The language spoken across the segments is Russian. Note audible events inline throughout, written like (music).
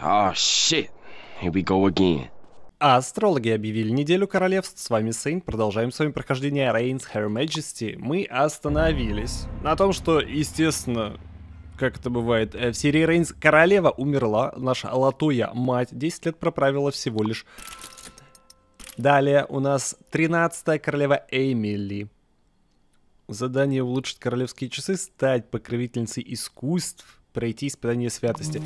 Oh, shit. Here we go again. А астрологи объявили неделю королевств. С вами Сейн. Продолжаем с вами прохождение Reigns Her Majesty. Мы остановились на том, что, естественно, как это бывает э, в серии Рейнс, королева умерла. Наша Алатуя, мать, 10 лет проправила всего лишь. Далее у нас 13 королева Эмили. Задание улучшить королевские часы, стать покровительницей искусств, пройти испытание святости.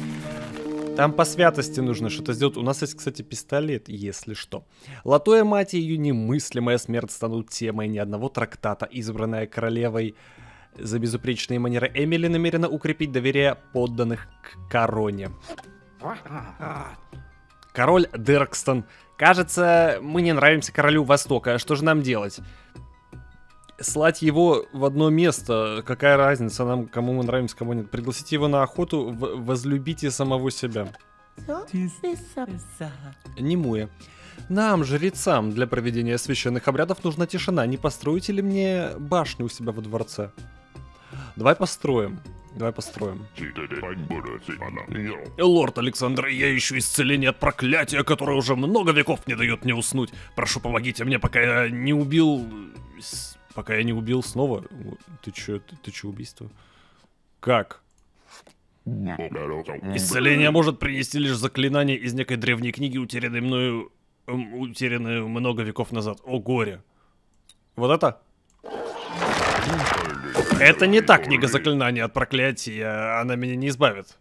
Там по святости нужно что-то сделать. У нас есть, кстати, пистолет, если что. Латоя мать и ее немыслимая смерть станут темой ни одного трактата, избранная королевой за безупречные манеры Эмили намерена укрепить доверие подданных к короне. Король Деркстон. Кажется, мы не нравимся королю Востока. Что же нам делать? слать его в одно место, какая разница нам, кому мы нравимся, кому нет. Пригласите его на охоту, возлюбите самого себя. Не Немуя. Нам, жрецам, для проведения священных обрядов нужна тишина. Не построите ли мне башню у себя во дворце? Давай построим. Давай построим. Лорд Александр, я ищу исцеление от проклятия, которое уже много веков не дает мне уснуть. Прошу, помогите мне, пока я не убил пока я не убил снова. Ты чё, ты, ты чё убийство? Как? Исцеление может принести лишь заклинание из некой древней книги, утерянной мною... Эм, утерянной много веков назад. О, горе. Вот это? Это не та книга заклинаний от проклятия, она меня не избавит.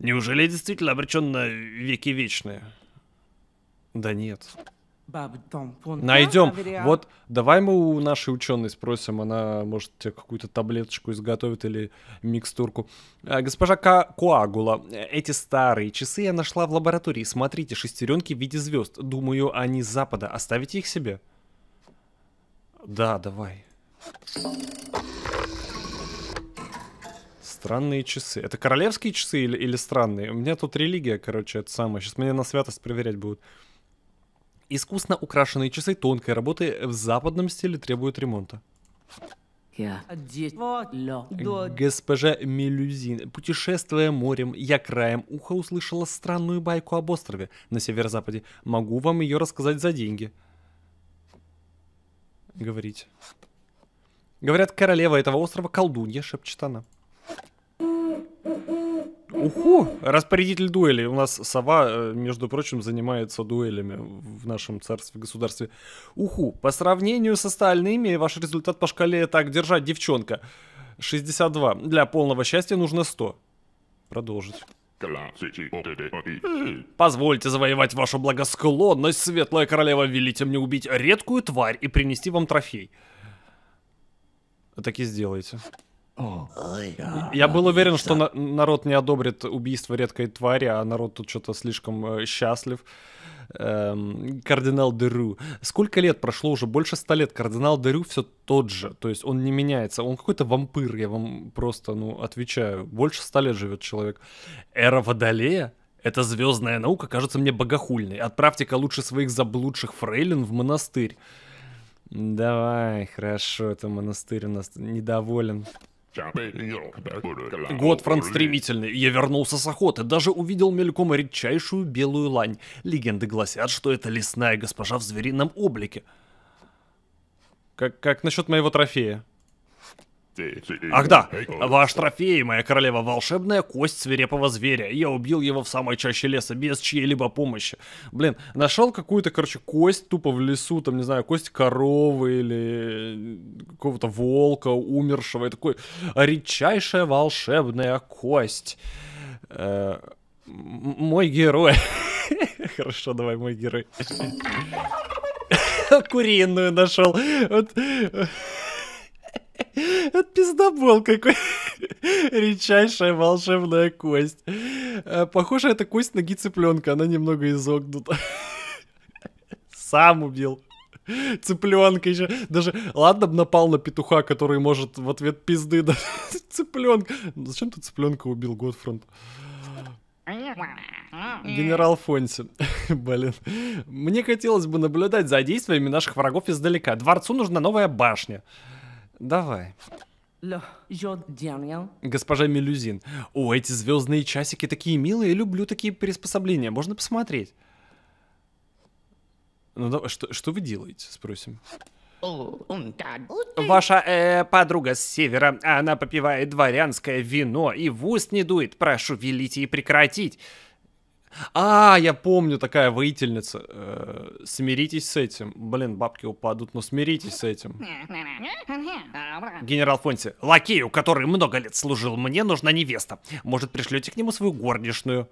Неужели я действительно обречен на веки вечные? Да нет. Найдем. Вот давай мы у нашей ученой спросим, она, может, тебе какую-то таблеточку изготовит или микстурку. А, госпожа Ка Куагула, эти старые часы я нашла в лаборатории. Смотрите, шестеренки в виде звезд. Думаю, они с запада. Оставите их себе? Да, давай. Странные часы. Это королевские часы или, или странные? У меня тут религия, короче, это самое. Сейчас меня на святость проверять будут. Искусно украшенные часы тонкой работы в западном стиле требуют ремонта. Госпожа Мелюзин, путешествуя морем, я краем уха услышала странную байку об острове на северо-западе. Могу вам ее рассказать за деньги. Говорить. Говорят, королева этого острова колдунья, шепчет она. Уху! Распорядитель дуэли. У нас сова, э, между прочим, занимается дуэлями в нашем царстве, государстве. Уху! По сравнению с остальными, ваш результат по шкале так держать, девчонка. 62. Для полного счастья нужно 100. Продолжить. Позвольте завоевать вашу благосклонность, светлая королева, велите мне убить редкую тварь и принести вам трофей. Так и сделайте. Я был уверен, что на- народ не одобрит убийство редкой твари, а народ тут что-то слишком э, счастлив. Эм, кардинал Деру. Сколько лет прошло уже? Больше ста лет. Кардинал Деру все тот же. То есть он не меняется. Он какой-то вампир, я вам просто, ну, отвечаю. Больше ста лет живет человек. Эра Водолея? Эта звездная наука кажется мне богохульной. Отправьте-ка лучше своих заблудших фрейлин в монастырь. Давай, хорошо, это монастырь у нас недоволен. Готфранд стремительный. Я вернулся с охоты, даже увидел мельком редчайшую белую лань. Легенды гласят, что это лесная госпожа в зверином облике. Как, как насчет моего трофея? Ах да, ваш трофей, моя королева, волшебная кость свирепого зверя. Я убил его в самой чаще леса, без чьей-либо помощи. Блин, нашел какую-то, короче, кость тупо в лесу, там, не знаю, кость коровы или какого-то волка умершего. И такой, редчайшая волшебная кость. Э, мой герой. (laughs) Хорошо, давай, мой герой. (laughs) Куриную нашел. Вот. (laughs) Это пиздобол какой. Редчайшая волшебная кость. Э, похоже, это кость ноги цыпленка. Она немного изогнута. (laughs) Сам убил. Цыпленка еще. Даже, ладно бы напал на петуха, который может в ответ пизды (laughs) дать. Цыпленка. Ну, зачем ты цыпленка убил, Готфронт? Генерал Фонси. Блин. Мне хотелось бы наблюдать за действиями наших врагов издалека. Дворцу нужна новая башня. Давай. Госпожа Мелюзин. О, эти звездные часики такие милые, люблю такие приспособления. Можно посмотреть? Ну, да, что, что вы делаете, спросим. Ваша э, подруга с севера, она попивает дворянское вино и в уст не дует. Прошу велите и прекратить. А, я помню, такая воительница. Э, смиритесь с этим. Блин, бабки упадут, но смиритесь с этим. Генерал Фонси, лакею, который много лет служил мне, нужна невеста. Может, пришлете к нему свою горничную?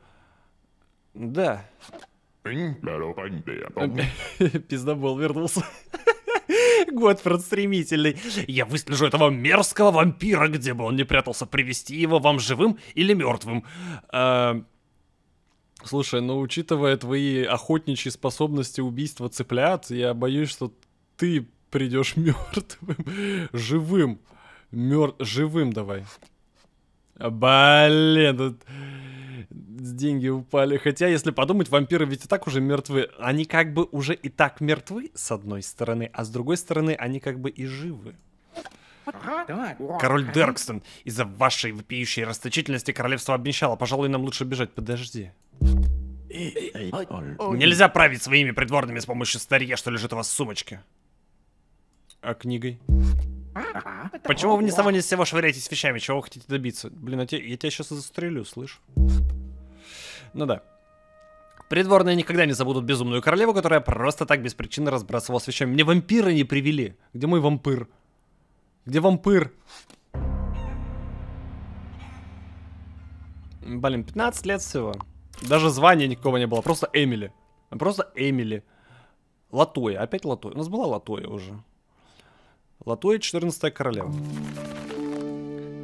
Да. (laughs) Пиздобол вернулся. (laughs) Годфред стремительный. Я выслежу этого мерзкого вампира, где бы он не прятался, привести его вам живым или мертвым. Эм... Слушай, ну учитывая твои охотничьи способности убийства цыплят, я боюсь, что ты придешь (laughs) мертвым, живым, мер... живым давай. Блин, деньги упали. Хотя, если подумать, вампиры ведь и так уже мертвы. Они как бы уже и так мертвы, с одной стороны, а с другой стороны, они как бы и живы. Король Деркстон, из-за вашей вопиющей расточительности королевство обещало. Пожалуй, нам лучше бежать. Подожди. Э, э, Нельзя править своими придворными с помощью старья, что лежит у вас в сумочке. А книгой? Почему вы ни с того ни с сего швыряетесь вещами? Чего вы хотите добиться? Блин, а те, я тебя сейчас застрелю, слышь? Ну да. Придворные никогда не забудут безумную королеву, которая просто так без причины разбрасывалась вещами. Мне вампира не привели. Где мой вампир? Где вампир? Блин, 15 лет всего. Даже звания никакого не было, просто Эмили. Просто Эмили. Латоя, опять Латоя. У нас была Латоя уже. Латоя, 14 королева.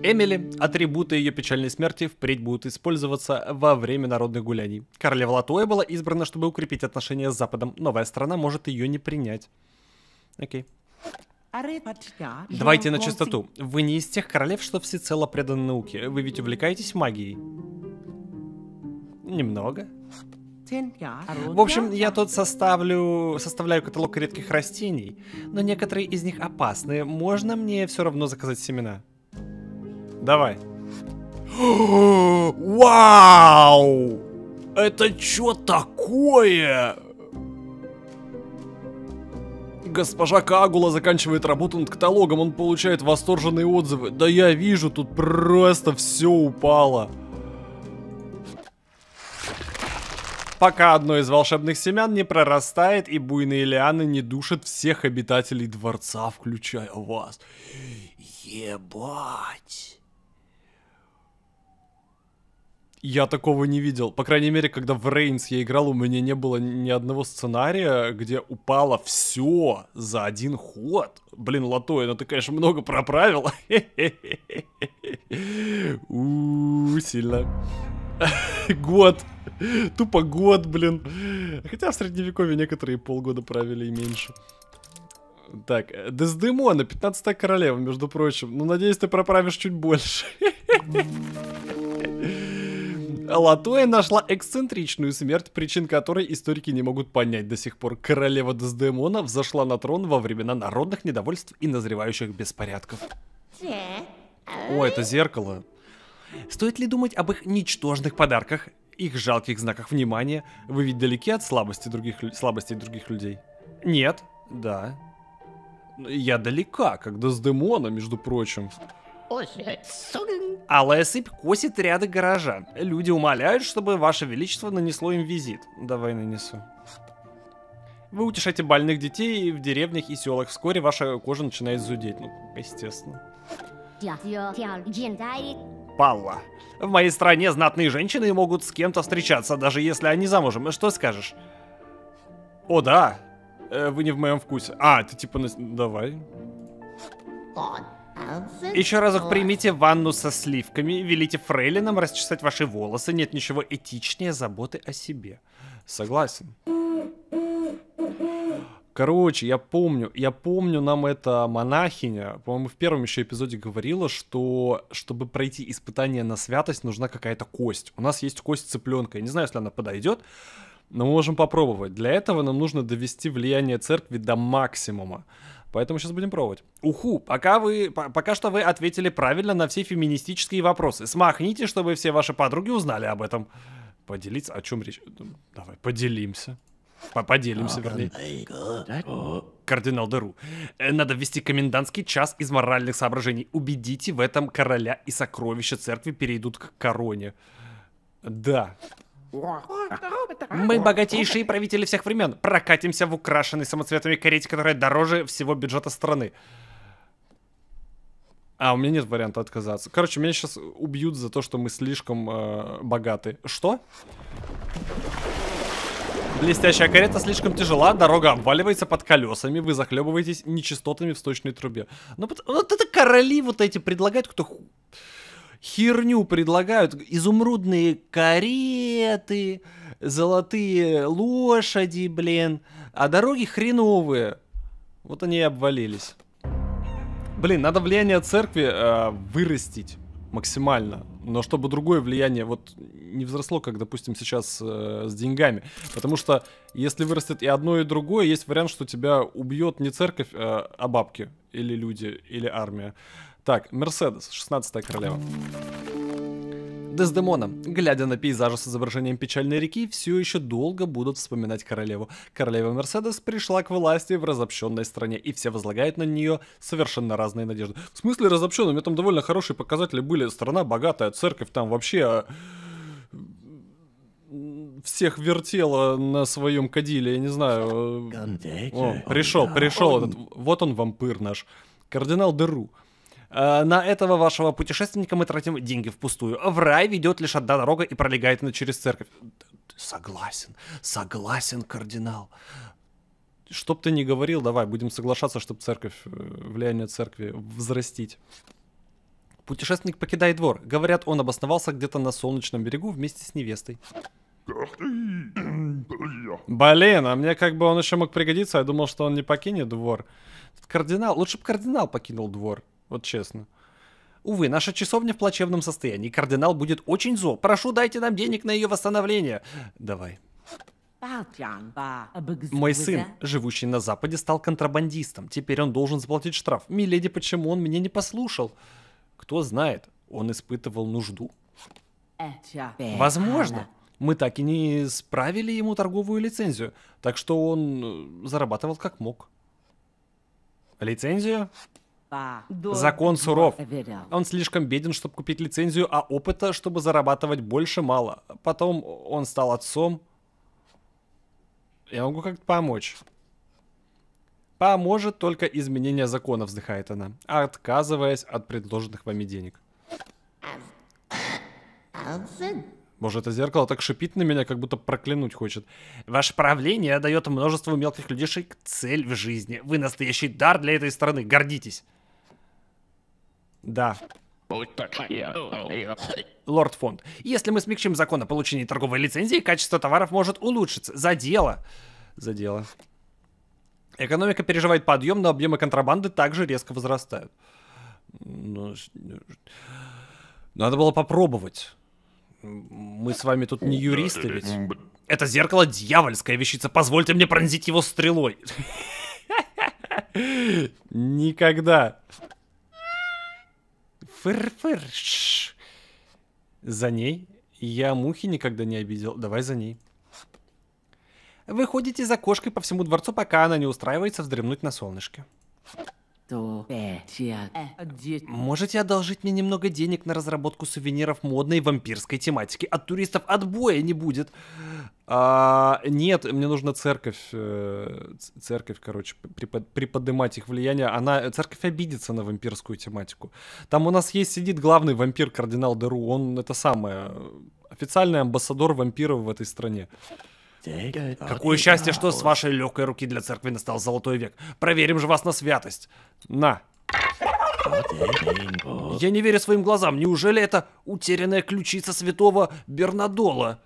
Эмили, атрибуты ее печальной смерти впредь будут использоваться во время народных гуляний. Королева Латоя была избрана, чтобы укрепить отношения с Западом. Новая страна может ее не принять. Окей. Давайте на чистоту. Вы не из тех королев, что всецело преданы науке. Вы ведь увлекаетесь магией. Немного. В общем, я тут составлю, составляю каталог редких растений, но некоторые из них опасны. Можно мне все равно заказать семена? Давай. (gasps) Вау! Это что такое? Госпожа Кагула заканчивает работу над каталогом, он получает восторженные отзывы. Да я вижу, тут просто все упало. пока одно из волшебных семян не прорастает и буйные лианы не душат всех обитателей дворца, включая вас. Ебать. Я такого не видел. По крайней мере, когда в Рейнс я играл, у меня не было ни одного сценария, где упало все за один ход. Блин, Латой, ну ты, конечно, много проправила. (laughs) У, сильно. (laughs) Год. Тупо год, блин. Хотя в средневековье некоторые полгода правили и меньше. Так, э, Дездемона, 15 королева, между прочим. Ну, надеюсь, ты проправишь чуть больше. (laughs) Латоя нашла эксцентричную смерть, причин которой историки не могут понять до сих пор. Королева Дездемона взошла на трон во времена народных недовольств и назревающих беспорядков. Э? О, это зеркало. Стоит ли думать об их ничтожных подарках, их жалких знаках внимания? Вы ведь далеки от слабости других, слабостей других людей. Нет. Да. Я далека, как Дездемона, между прочим. Алая сыпь косит ряды горожан. Люди умоляют, чтобы ваше величество нанесло им визит. Давай нанесу. Вы утешаете больных детей в деревнях и селах. Вскоре ваша кожа начинает зудеть. Ну, естественно. Палла. В моей стране знатные женщины могут с кем-то встречаться, даже если они замужем. Что скажешь? О, да. Э, вы не в моем вкусе. А, ты типа... На... Давай. Еще разок примите ванну со сливками, велите фрейлинам расчесать ваши волосы. Нет ничего этичнее заботы о себе. Согласен. Короче, я помню, я помню, нам эта монахиня, по-моему, в первом еще эпизоде говорила, что чтобы пройти испытание на святость, нужна какая-то кость. У нас есть кость цыпленка. Я не знаю, если она подойдет, но мы можем попробовать. Для этого нам нужно довести влияние церкви до максимума. Поэтому сейчас будем пробовать. Уху, пока вы, пока что вы ответили правильно на все феминистические вопросы. Смахните, чтобы все ваши подруги узнали об этом. Поделиться, о чем речь? Давай, поделимся. Поделимся, вернее. Кардинал Деру. Э, надо ввести комендантский час из моральных соображений. Убедите в этом короля и сокровища церкви перейдут к короне. Да. Мы богатейшие правители всех времен. Прокатимся в украшенной самоцветами карете, которая дороже всего бюджета страны. А, у меня нет варианта отказаться. Короче, меня сейчас убьют за то, что мы слишком э, богаты. Что? Блестящая карета слишком тяжела, дорога обваливается под колесами, вы захлебываетесь нечистотами в сточной трубе. Ну, вот это короли вот эти предлагают, кто херню предлагают. Изумрудные кареты, золотые лошади, блин. А дороги хреновые. Вот они и обвалились. Блин, надо влияние церкви э, вырастить максимально но чтобы другое влияние вот не взросло, как, допустим, сейчас э, с деньгами. Потому что если вырастет и одно, и другое, есть вариант, что тебя убьет не церковь, э, а бабки, или люди, или армия. Так, Мерседес, 16 королева. Дездемона, глядя на пейзажи с изображением печальной реки, все еще долго будут вспоминать королеву. Королева Мерседес пришла к власти в разобщенной стране, и все возлагают на нее совершенно разные надежды. В смысле разобщенной? У меня там довольно хорошие показатели были. Страна богатая, церковь там вообще а, всех вертела на своем кадиле, я не знаю. О, пришел, пришел этот, вот он вампир наш, кардинал Деру. Э, на этого вашего путешественника мы тратим деньги впустую. В рай ведет лишь одна дорога и пролегает она через церковь. Согласен, согласен, кардинал. Чтоб ты не говорил, давай, будем соглашаться, чтобы церковь, э, влияние церкви взрастить. Путешественник покидает двор. Говорят, он обосновался где-то на солнечном берегу вместе с невестой. Блин, а мне как бы он еще мог пригодиться. Я думал, что он не покинет двор. Кардинал, лучше бы кардинал покинул двор. Вот честно. Увы, наша часовня в плачевном состоянии. Кардинал будет очень зол. Прошу, дайте нам денег на ее восстановление. Давай. Мой сын, живущий на Западе, стал контрабандистом. Теперь он должен заплатить штраф. Миледи, почему он меня не послушал? Кто знает, он испытывал нужду. Возможно. Мы так и не справили ему торговую лицензию, так что он э, зарабатывал как мог. Лицензию? Закон суров. Он слишком беден, чтобы купить лицензию, а опыта, чтобы зарабатывать больше, мало. Потом он стал отцом. Я могу как-то помочь. Поможет только изменение закона, вздыхает она, отказываясь от предложенных вами денег. Боже, это зеркало так шипит на меня, как будто проклянуть хочет. Ваше правление дает множеству мелких людишек цель в жизни. Вы настоящий дар для этой страны, гордитесь. Да. Лорд Фонд. Если мы смягчим закон о получении торговой лицензии, качество товаров может улучшиться. За дело. За дело. Экономика переживает подъем, но объемы контрабанды также резко возрастают. Ну, надо было попробовать. Мы с вами тут не юристы ведь. Это зеркало дьявольская вещица. Позвольте мне пронзить его стрелой. Никогда. Фыр-фыр. За ней. Я мухи никогда не обидел. Давай за ней. Вы ходите за кошкой по всему дворцу, пока она не устраивается вздремнуть на солнышке. А, э, а Можете одолжить мне немного денег на разработку сувениров модной вампирской тематики? От туристов отбоя не будет. А, нет, мне нужна церковь, э, церковь, короче, припод, приподнимать их влияние. Она, церковь обидится на вампирскую тематику. Там у нас есть, сидит главный вампир кардинал Деру, он это самое, официальный амбассадор вампиров в этой стране. Какое счастье, что с вашей легкой руки для церкви настал золотой век. Проверим же вас на святость. На. Я не верю своим глазам. Неужели это утерянная ключица святого Бернадола?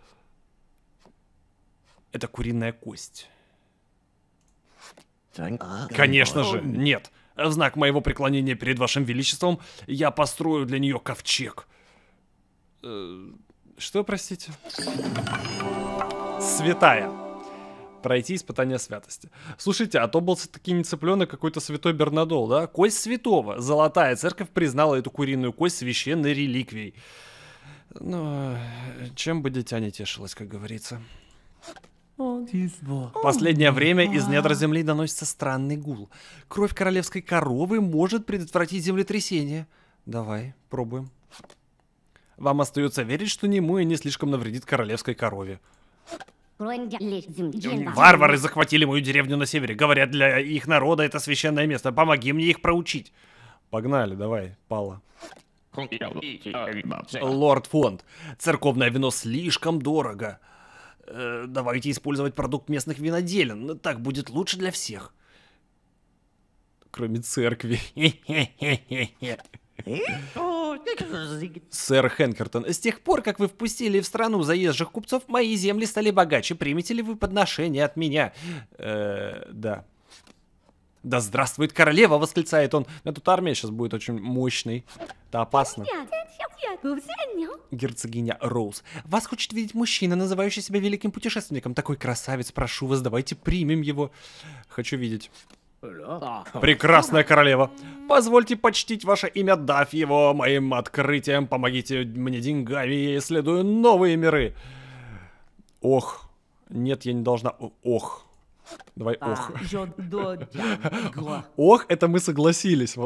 Это куриная кость. А, Конечно же, нет. В знак моего преклонения перед вашим величеством я построю для нее ковчег. Э, что, простите? Святая. Пройти испытание святости. Слушайте, а то был таки не цыпленок какой-то святой Бернадол, да? Кость святого. Золотая церковь признала эту куриную кость священной реликвией. Но ну, а чем бы дитя не тешилось, как говорится последнее время из недр земли доносится странный гул. Кровь королевской коровы может предотвратить землетрясение. Давай, пробуем. Вам остается верить, что нему и не слишком навредит королевской корове. Варвары захватили мою деревню на севере. Говорят, для их народа это священное место. Помоги мне их проучить. Погнали, давай, Пала. Лорд Фонд, церковное вино слишком дорого. Э, давайте использовать продукт местных виноделин. Ну, так будет лучше для всех. Кроме церкви. Сэр Хенкертон, с тех пор, как вы впустили в страну заезжих купцов, мои земли стали богаче. Примете ли вы подношение от меня? Э, да. Да здравствует королева, восклицает он. Но тут армия сейчас будет очень мощной. Это опасно. Герцогиня Роуз. Вас хочет видеть мужчина, называющий себя великим путешественником. Такой красавец, прошу вас, давайте примем его. Хочу видеть. Прекрасная королева. Позвольте почтить ваше имя, дав его моим открытием. Помогите мне деньгами, я исследую новые миры. Ох, нет, я не должна... Ох, Давай а, ох. (laughs) Ох, это мы согласились. (laughs)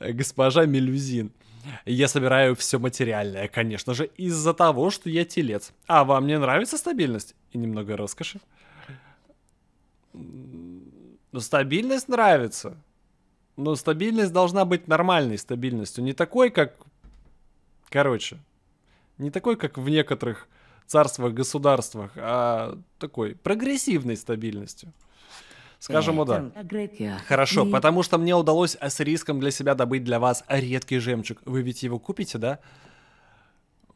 Госпожа Мелюзин. Я собираю все материальное, конечно же, из-за того, что я телец. А вам не нравится стабильность? И немного роскоши. Но стабильность нравится. Но стабильность должна быть нормальной стабильностью. Не такой, как... Короче. Не такой, как в некоторых царствах, государствах, а такой прогрессивной стабильностью. Скажем, yeah, да. Э, Хорошо, потому что мне удалось с риском для себя добыть для вас редкий жемчуг. Вы ведь его купите, да?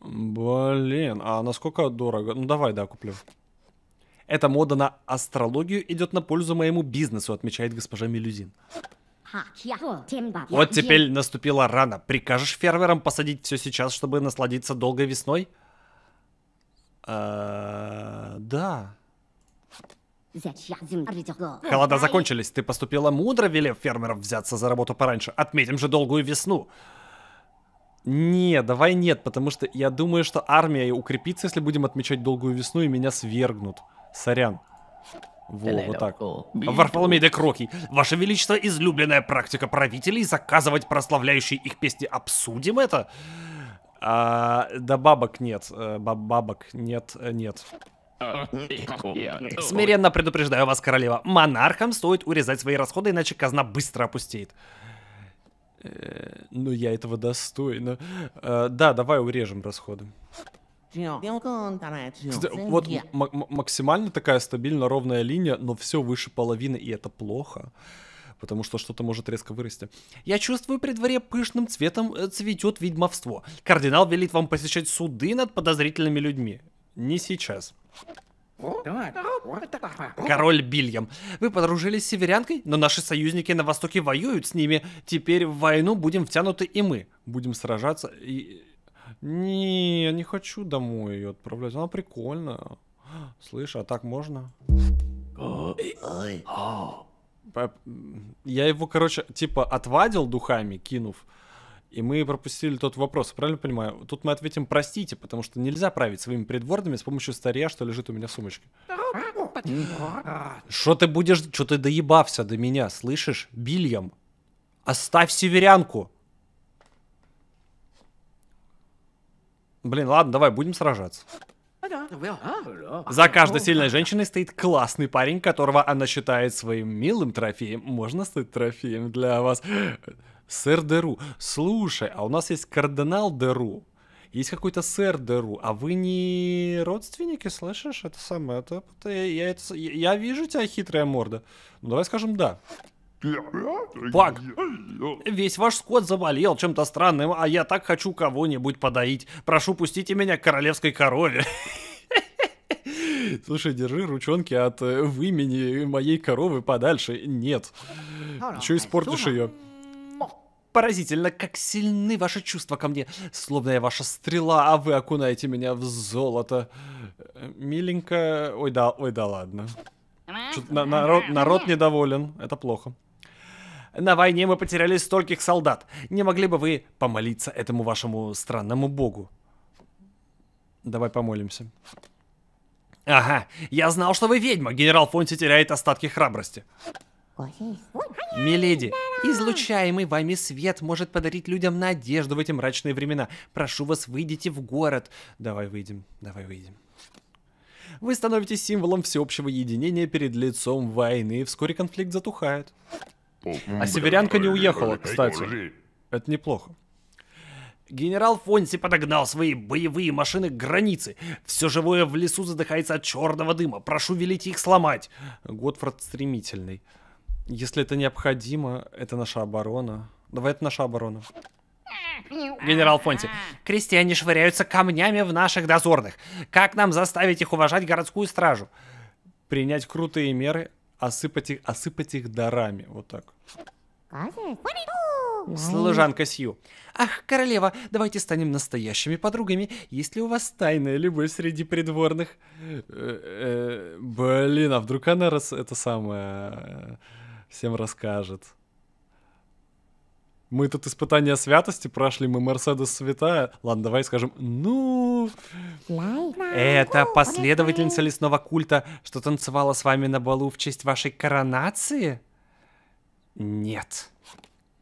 Блин, а насколько дорого? Ну давай, да, куплю. Эта мода на астрологию идет на пользу моему бизнесу, отмечает госпожа Мелюзин. Вот теперь наступила рана. Прикажешь Ферверам посадить все сейчас, чтобы насладиться долгой весной? Э, да. Холода закончились. Ты поступила мудро, велев фермеров взяться за работу пораньше. Отметим же долгую весну. Не, давай нет, потому что я думаю, что армия укрепится, если будем отмечать долгую весну, и меня свергнут. Сорян. Во, вот так. Варфоломей де Кроки, Ваше Величество, излюбленная практика правителей заказывать прославляющие их песни. Обсудим это? А, да бабок нет, э, баб бабок нет, э, нет. Смиренно предупреждаю вас, королева. Монархам стоит урезать свои расходы, иначе казна быстро опустеет. Э, ну, я этого достойна. Да, давай урежем расходы. Вот максимально такая стабильно ровная линия, но все выше половины, и это плохо потому что что-то может резко вырасти. Я чувствую, при дворе пышным цветом э, цветет ведьмовство. Кардинал велит вам посещать суды над подозрительными людьми. Не сейчас. Король Бильям, вы подружились с северянкой, но наши союзники на востоке воюют с ними. Теперь в войну будем втянуты и мы. Будем сражаться и... Не, я не хочу домой ее отправлять. Она прикольная. Слышь, а так можно? Я его, короче, типа отвадил духами, кинув. И мы пропустили тот вопрос, правильно понимаю? Тут мы ответим «простите», потому что нельзя править своими придворными с помощью старья, что лежит у меня в сумочке. Что ты будешь... Что ты доебався до меня, слышишь? Бильям, оставь северянку. Блин, ладно, давай, будем сражаться. За каждой сильной женщиной стоит классный парень, которого она считает своим милым трофеем. Можно стать трофеем для вас? Сэр Деру, слушай, а у нас есть кардинал Деру. Есть какой-то сэр Деру, а вы не родственники, слышишь? Это самое, это, это, я, я, я вижу тебя, хитрая морда. Ну давай скажем да. Пак, весь ваш скот заболел чем-то странным, а я так хочу кого-нибудь подоить. Прошу, пустите меня к королевской корове. (laughs) Слушай, держи ручонки от э, вымени моей коровы подальше. Нет. Еще испортишь ее. Поразительно, как сильны ваши чувства ко мне. Словно я ваша стрела, а вы окунаете меня в золото. Миленько... Ой, да, ой, да ладно. Народ, народ недоволен. Это плохо. На войне мы потеряли стольких солдат. Не могли бы вы помолиться этому вашему странному богу? Давай помолимся. Ага, я знал, что вы ведьма. Генерал Фонти теряет остатки храбрости. Миледи, излучаемый вами свет может подарить людям надежду в эти мрачные времена. Прошу вас, выйдите в город. Давай выйдем, давай выйдем. Вы становитесь символом всеобщего единения перед лицом войны, и вскоре конфликт затухает. А северянка не уехала, кстати. Это неплохо. Генерал Фонси подогнал свои боевые машины к границе. Все живое в лесу задыхается от черного дыма. Прошу велить их сломать. Готфорд стремительный. Если это необходимо, это наша оборона. Давай это наша оборона. Генерал Фонти, крестьяне швыряются камнями в наших дозорных. Как нам заставить их уважать городскую стражу? Принять крутые меры осыпать их, осыпать их дарами. Вот так. Служанка Сью. Ах, королева, давайте станем настоящими подругами. Есть ли у вас тайная любовь среди придворных? Э, э, блин, а вдруг она раз это самое э, всем расскажет? Мы тут испытание святости прошли, мы Мерседес святая. Ладно, давай скажем, ну... Это последовательница лесного культа, что танцевала с вами на балу в честь вашей коронации? Нет.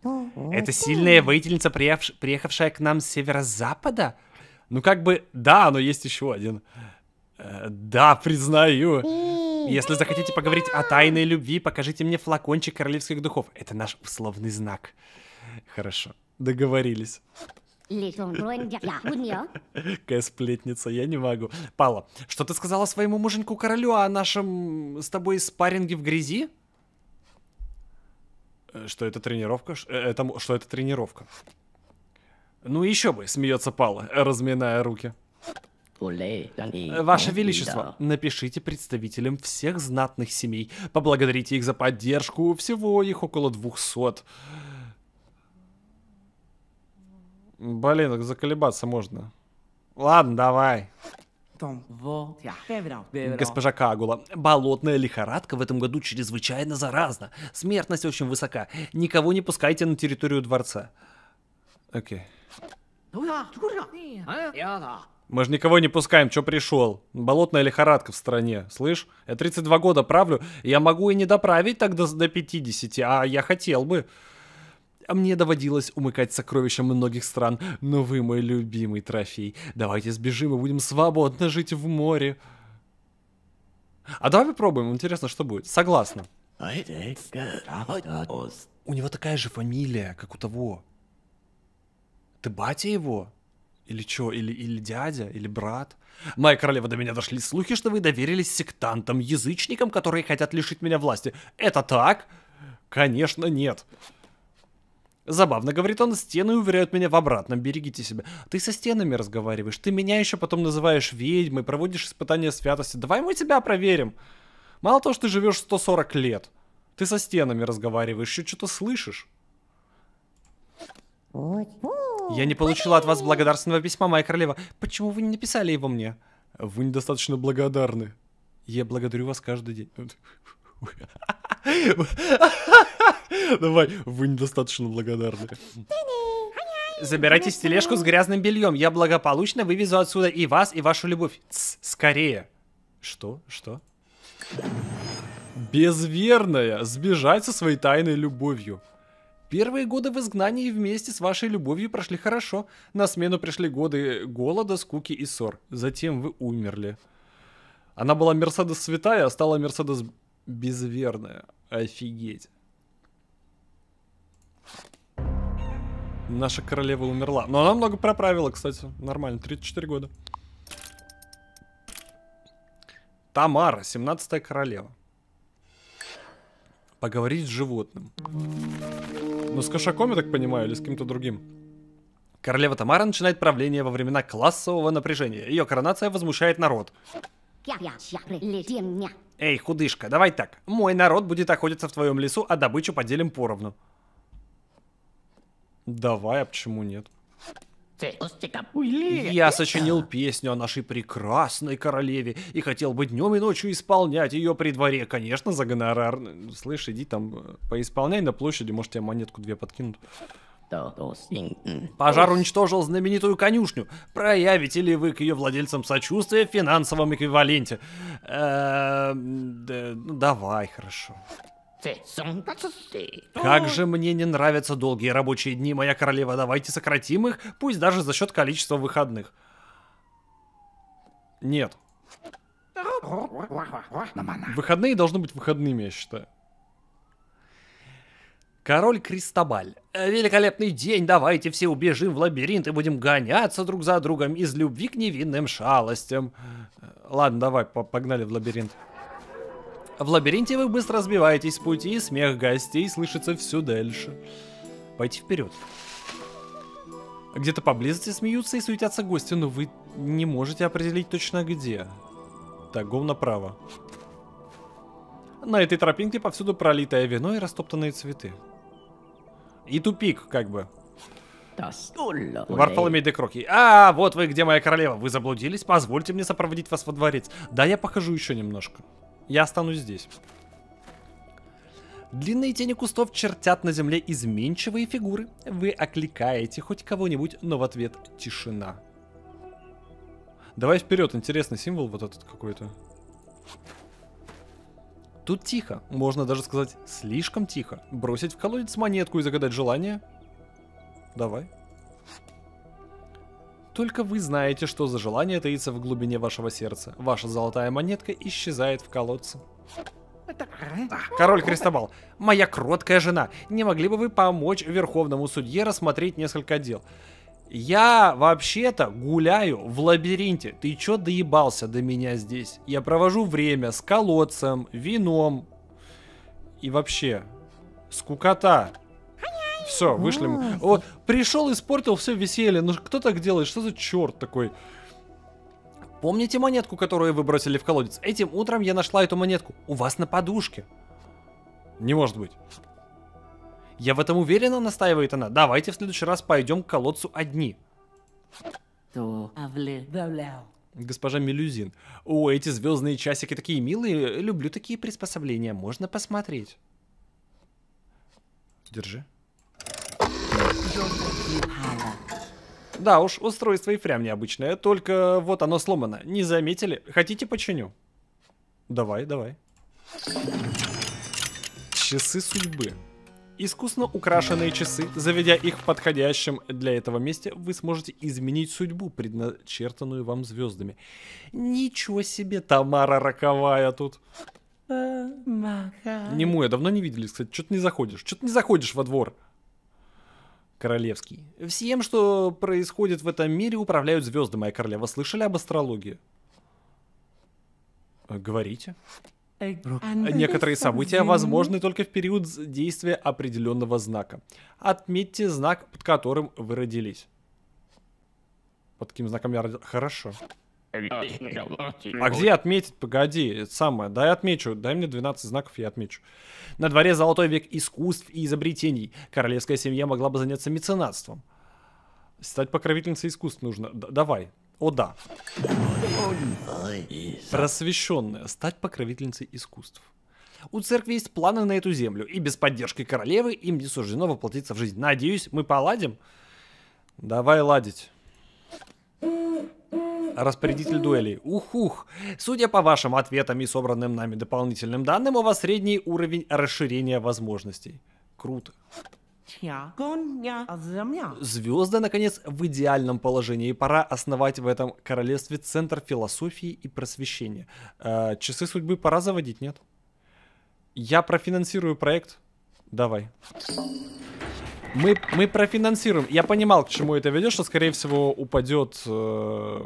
Это сильная воительница, приехавшая к нам с северо-запада? Ну как бы, да, но есть еще один. Э, да, признаю. Если захотите поговорить о тайной любви, покажите мне флакончик королевских духов. Это наш условный знак. Хорошо, договорились. Какая сплетница, я не могу. Пала, что ты сказала своему муженьку-королю о нашем с тобой спарринге в грязи? Э, что это тренировка? Э, это, что это тренировка? Ну еще бы, смеется Пала, разминая руки. Ваше Величество, напишите представителям всех знатных семей. Поблагодарите их за поддержку. Всего их около двухсот. Блин, так заколебаться можно. Ладно, давай. Госпожа Кагула, болотная лихорадка в этом году чрезвычайно заразна. Смертность очень высока. Никого не пускайте на территорию дворца. Окей. А? Мы же никого не пускаем, чё пришел? Болотная лихорадка в стране, слышь? Я 32 года правлю, я могу и не доправить так до, до 50, а я хотел бы. А мне доводилось умыкать сокровища многих стран, но вы мой любимый трофей. Давайте сбежим и будем свободно жить в море. А давай попробуем, интересно, что будет. Согласна. У него такая же фамилия, как у того. Ты батя его? Или чё, или, или дядя, или брат? Моя королева, до меня дошли слухи, что вы доверились сектантам, язычникам, которые хотят лишить меня власти. Это так? Конечно, нет. Забавно, говорит он, стены уверяют меня в обратном, берегите себя. Ты со стенами разговариваешь, ты меня еще потом называешь ведьмой, проводишь испытания святости. Давай мы тебя проверим. Мало того, что ты живешь 140 лет, ты со стенами разговариваешь, еще что-то слышишь. Я не получила от вас благодарственного письма, моя королева. Почему вы не написали его мне? Вы недостаточно благодарны. Я благодарю вас каждый день. (laughs) (laughs) Давай, вы недостаточно благодарны. Забирайтесь в тележку с грязным бельем. Я благополучно вывезу отсюда и вас, и вашу любовь. Тс, скорее. Что? Что? Безверная. Сбежать со своей тайной любовью. Первые годы в изгнании вместе с вашей любовью прошли хорошо. На смену пришли годы голода, скуки и ссор. Затем вы умерли. Она была Мерседес святая, а стала Мерседес безверная. Офигеть. Наша королева умерла. Но она много проправила, кстати. Нормально, 34 года. Тамара, 17 королева. Поговорить с животным. Ну, с кошаком, я так понимаю, или с кем-то другим. Королева Тамара начинает правление во времена классового напряжения. Ее коронация возмущает народ. Эй, худышка, давай так. Мой народ будет охотиться в твоем лесу, а добычу поделим поровну. Давай, а почему нет? Я сочинил песню о нашей прекрасной королеве и хотел бы днем и ночью исполнять ее при дворе. Конечно, за гонорар. Слышь, иди там поисполняй на площади, может тебе монетку две подкинут. Пожар уничтожил знаменитую конюшню. Проявите ли вы к ее владельцам сочувствие в финансовом эквиваленте? Эм, ну, давай, хорошо. Как же мне не нравятся долгие рабочие дни, моя королева. Давайте сократим их, пусть даже за счет количества выходных. Нет. Выходные должны быть выходными, я считаю. Король Кристобаль. «Великолепный день, давайте все убежим в лабиринт и будем гоняться друг за другом из любви к невинным шалостям». Ладно, давай, погнали в лабиринт. В лабиринте вы быстро сбиваетесь с пути, и смех гостей слышится все дальше. Пойти вперед. Где-то поблизости смеются и суетятся гости, но вы не можете определить точно где. Так, гом направо. На этой тропинке повсюду пролитое вино и растоптанные цветы. И тупик, как бы. Варфоломей де Кроки. А, вот вы где, моя королева. Вы заблудились? Позвольте мне сопроводить вас во дворец. Да, я покажу еще немножко. Я останусь здесь. Длинные тени кустов чертят на земле изменчивые фигуры. Вы окликаете хоть кого-нибудь, но в ответ тишина. Давай вперед, интересный символ вот этот какой-то. Тут тихо, можно даже сказать, слишком тихо. Бросить в колодец монетку и загадать желание? Давай. Только вы знаете, что за желание таится в глубине вашего сердца. Ваша золотая монетка исчезает в колодце. А, король Крестобал, моя кроткая жена, не могли бы вы помочь верховному судье рассмотреть несколько дел? Я вообще-то гуляю в лабиринте. Ты чё доебался до меня здесь? Я провожу время с колодцем, вином и вообще скукота. Все, вышли мы. Вот, пришел, испортил все веселье. Ну кто так делает? Что за черт такой? Помните монетку, которую вы бросили в колодец? Этим утром я нашла эту монетку. У вас на подушке. Не может быть. Я в этом уверена, настаивает она. Давайте в следующий раз пойдем к колодцу одни. Госпожа Мелюзин. О, эти звездные часики такие милые. Люблю такие приспособления. Можно посмотреть. Держи. Да уж, устройство и прям необычное. Только вот оно сломано. Не заметили? Хотите починю? Давай, давай. Часы судьбы. Искусно украшенные часы, заведя их в подходящем для этого месте, вы сможете изменить судьбу, предначертанную вам звездами. Ничего себе, Тамара роковая тут. Нему я давно не видели, кстати, что ты не заходишь, что ты не заходишь во двор. Королевский. Всем, что происходит в этом мире, управляют звезды, моя королева. Слышали об астрологии? Э, говорите. Некоторые события возможны только в период действия определенного знака. Отметьте знак, под которым вы родились. Под каким знаком я родился? Хорошо. А где отметить? Погоди, это самое. Дай отмечу. Дай мне 12 знаков, я отмечу. На дворе золотой век искусств и изобретений. Королевская семья могла бы заняться меценатством. Стать покровительницей искусств нужно. Д давай, о да. Просвещенная. Стать покровительницей искусств. У церкви есть планы на эту землю, и без поддержки королевы им не суждено воплотиться в жизнь. Надеюсь, мы поладим? Давай ладить. Распорядитель дуэлей. Ухух. Судя по вашим ответам и собранным нами дополнительным данным, у вас средний уровень расширения возможностей. Круто. А Звезды, наконец, в идеальном положении. и Пора основать в этом королевстве центр философии и просвещения. Э, часы судьбы пора заводить, нет? Я профинансирую проект. Давай. Мы, мы профинансируем. Я понимал, к чему это ведет, что, скорее всего, упадет э,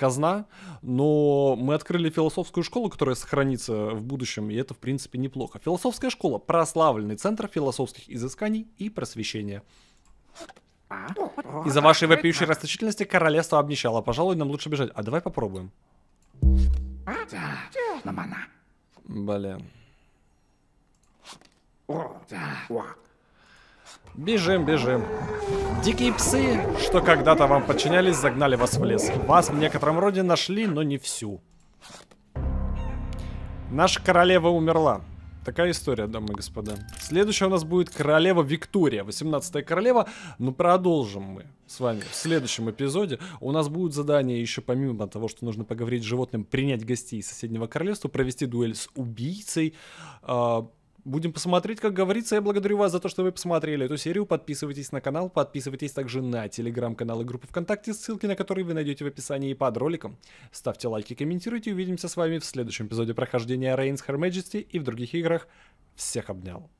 казна, но мы открыли философскую школу, которая сохранится в будущем, и это, в принципе, неплохо. Философская школа – прославленный центр философских изысканий и просвещения. Из-за вашей вопиющей расточительности королевство обнищало. Пожалуй, нам лучше бежать. А давай попробуем. Блин. Бежим, бежим. Дикие псы, что когда-то вам подчинялись, загнали вас в лес. Вас в некотором роде нашли, но не всю. Наша королева умерла. Такая история, дамы и господа. Следующая у нас будет королева Виктория, 18 королева. Но ну, продолжим мы с вами в следующем эпизоде. У нас будет задание еще помимо того, что нужно поговорить с животным, принять гостей из соседнего королевства, провести дуэль с убийцей, а, Будем посмотреть, как говорится. Я благодарю вас за то, что вы посмотрели эту серию. Подписывайтесь на канал, подписывайтесь также на телеграм-канал и группу ВКонтакте, ссылки на которые вы найдете в описании и под роликом. Ставьте лайки, комментируйте. Увидимся с вами в следующем эпизоде прохождения Reigns Her Majesty и в других играх. Всех обнял.